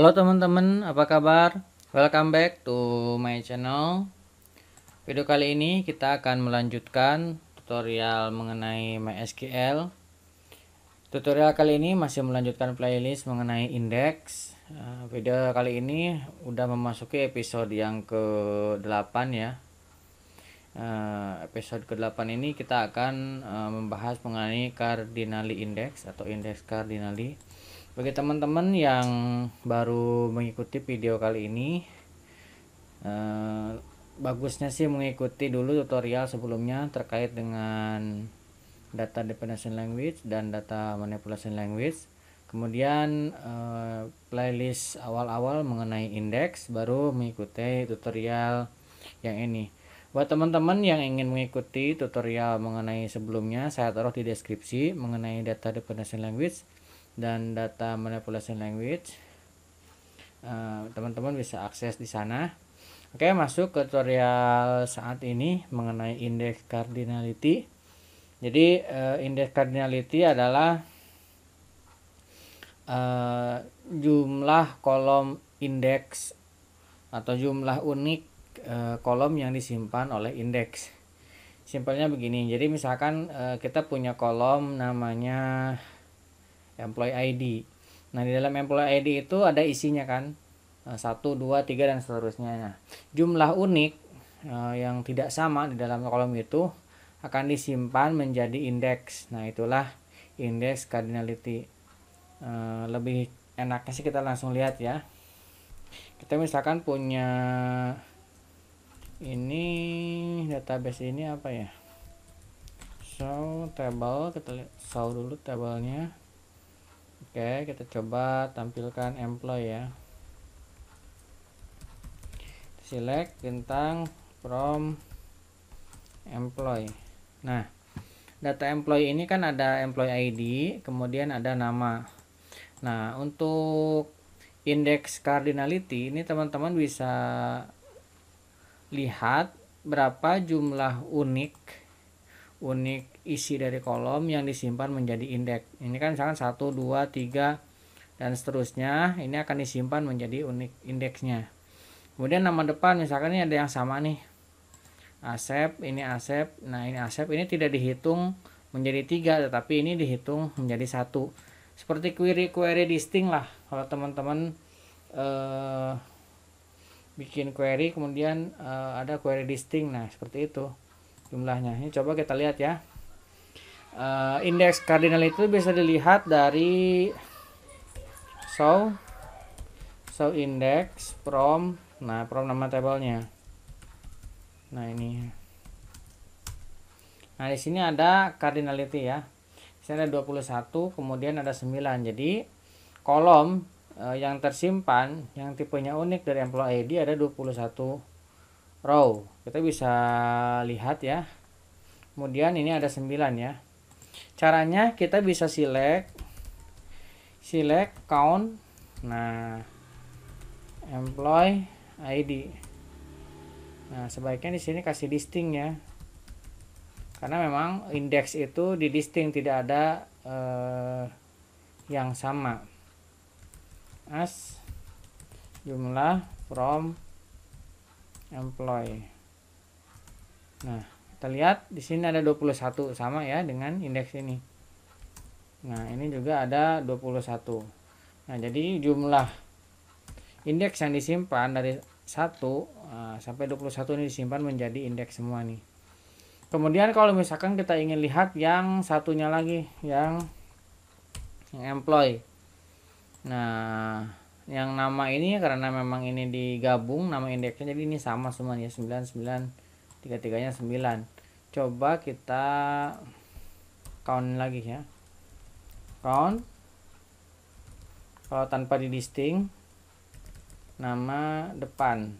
Halo teman-teman, apa kabar? Welcome back to my channel. Video kali ini kita akan melanjutkan tutorial mengenai MySQL. Tutorial kali ini masih melanjutkan playlist mengenai index. Eh, video kali ini udah memasuki episode yang ke-8 ya. Eh, episode ke-8 ini kita akan eh, membahas mengenai cardinali index atau index cardinali bagi teman-teman yang baru mengikuti video kali ini, eh, bagusnya sih mengikuti dulu tutorial sebelumnya terkait dengan data definition language dan data manipulation language. Kemudian eh, playlist awal-awal mengenai indeks, baru mengikuti tutorial yang ini. Buat teman-teman yang ingin mengikuti tutorial mengenai sebelumnya, saya taruh di deskripsi mengenai data definition language dan data manipulation language eh, teman-teman uh, bisa akses di sana oke masuk ke tutorial saat ini mengenai indeks cardinality jadi uh, indeks cardinality adalah uh, jumlah kolom indeks atau jumlah unik uh, kolom yang disimpan oleh indeks simpelnya begini jadi misalkan uh, kita punya kolom namanya employee ID nah di dalam employee ID itu ada isinya kan eh, satu dua tiga dan seterusnya nah, jumlah unik eh, yang tidak sama di dalam kolom itu akan disimpan menjadi indeks nah itulah indeks cardinality eh, lebih enaknya sih kita langsung lihat ya kita misalkan punya ini database ini apa ya show table kita lihat show dulu tablenya Oke, kita coba tampilkan employee ya. Select bintang from employee. Nah, data employee ini kan ada employee ID, kemudian ada nama. Nah, untuk indeks cardinality ini teman-teman bisa lihat berapa jumlah unik unik isi dari kolom yang disimpan menjadi indeks. Ini kan misalkan 1, 2, 3 dan seterusnya ini akan disimpan menjadi unik indeksnya. Kemudian nama depan misalkan ini ada yang sama nih. Asep, ini Asep, nah ini Asep ini tidak dihitung menjadi tiga tetapi ini dihitung menjadi satu. Seperti query-query distinct lah kalau teman-teman eh, bikin query kemudian eh, ada query distinct nah seperti itu jumlahnya ini coba kita lihat ya uh, indeks kardinal itu bisa dilihat dari so so index from nah from nama tabelnya nah ini nah di sini ada cardinality ya saya ada 21 kemudian ada 9 jadi kolom eh, yang tersimpan yang tipenya unik dari employee ID ada 21 row kita bisa lihat ya kemudian ini ada 9 ya caranya kita bisa select select count nah employee ID nah sebaiknya di sini kasih listing ya karena memang indeks itu di listing tidak ada eh, yang sama as jumlah from Employee. nah kita lihat di sini ada 21 sama ya dengan indeks ini nah ini juga ada 21 nah jadi jumlah indeks yang disimpan dari 1 eh, sampai 21 ini disimpan menjadi indeks semua nih kemudian kalau misalkan kita ingin lihat yang satunya lagi yang yang employee. nah yang nama ini ya, karena memang ini digabung nama indeksnya jadi ini sama semuanya 9 9 tiga tiganya 9 coba kita count lagi ya count kalau tanpa di listing nama depan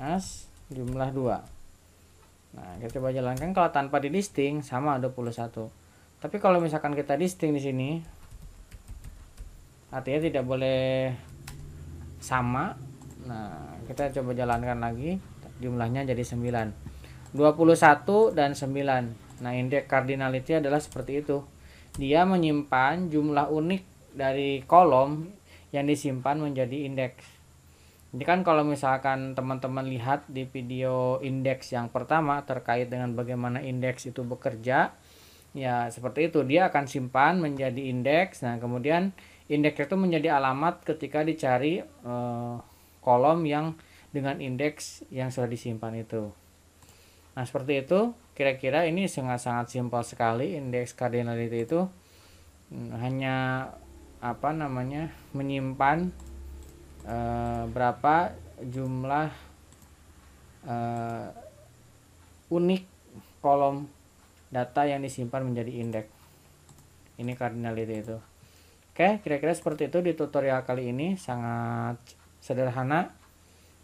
as jumlah 2 nah kita coba jalankan kalau tanpa di listing sama 21 tapi kalau misalkan kita listing di sini artinya tidak boleh sama nah kita coba jalankan lagi jumlahnya jadi 9 21 dan 9 nah indeks cardinality adalah seperti itu dia menyimpan jumlah unik dari kolom yang disimpan menjadi indeks jadi kan kalau misalkan teman-teman lihat di video indeks yang pertama terkait dengan bagaimana indeks itu bekerja, ya seperti itu dia akan simpan menjadi indeks. Nah, kemudian Indeks itu menjadi alamat ketika dicari eh, kolom yang dengan indeks yang sudah disimpan itu. Nah, seperti itu. Kira-kira ini sangat-sangat simpel sekali indeks cardinality itu hmm, hanya apa namanya? menyimpan e, berapa jumlah e, unik kolom data yang disimpan menjadi indeks. Ini cardinality itu. Oke, kira-kira seperti itu di tutorial kali ini sangat sederhana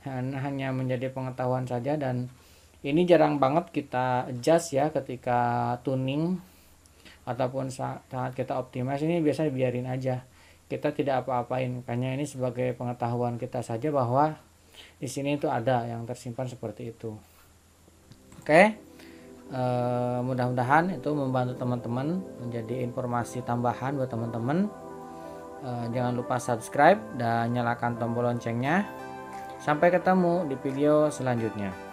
hanya menjadi pengetahuan saja dan ini jarang banget kita adjust ya ketika tuning ataupun saat kita optimize ini biasanya biarin aja kita tidak apa-apain makanya ini sebagai pengetahuan kita saja bahwa di sini itu ada yang tersimpan seperti itu oke e, mudah-mudahan itu membantu teman-teman menjadi informasi tambahan buat teman-teman Eh, jangan lupa subscribe dan nyalakan tombol loncengnya. Sampai ketemu di video selanjutnya.